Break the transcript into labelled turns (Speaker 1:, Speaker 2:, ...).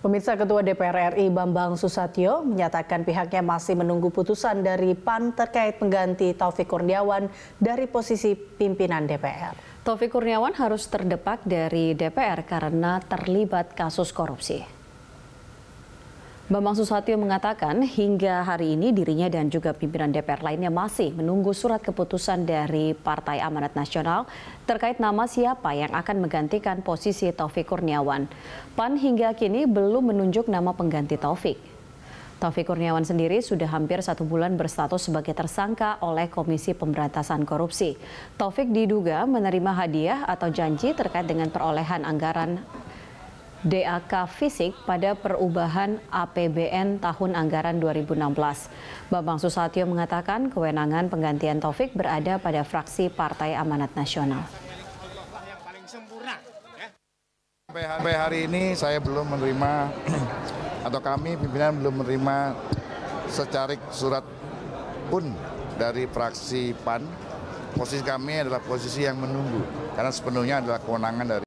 Speaker 1: Pemirsa Ketua DPR RI Bambang Susatyo menyatakan pihaknya masih menunggu putusan dari PAN terkait pengganti Taufik Kurniawan dari posisi pimpinan
Speaker 2: DPR. Taufik Kurniawan harus terdepak dari DPR karena terlibat kasus korupsi. Bambang Susatyo mengatakan hingga hari ini dirinya dan juga pimpinan DPR lainnya masih menunggu surat keputusan dari Partai Amanat Nasional terkait nama siapa yang akan menggantikan posisi Taufik Kurniawan. PAN hingga kini belum menunjuk nama pengganti Taufik. Taufik Kurniawan sendiri sudah hampir satu bulan berstatus sebagai tersangka oleh Komisi Pemberantasan Korupsi. Taufik diduga menerima hadiah atau janji terkait dengan perolehan anggaran DAK fisik pada perubahan APBN tahun anggaran 2016. Bambang Susatyo mengatakan kewenangan penggantian Taufik berada pada fraksi Partai Amanat Nasional.
Speaker 3: Sampai hari ini saya belum menerima atau kami pimpinan belum menerima secarik surat pun dari fraksi PAN. Posisi kami adalah posisi yang menunggu karena sepenuhnya adalah kewenangan dari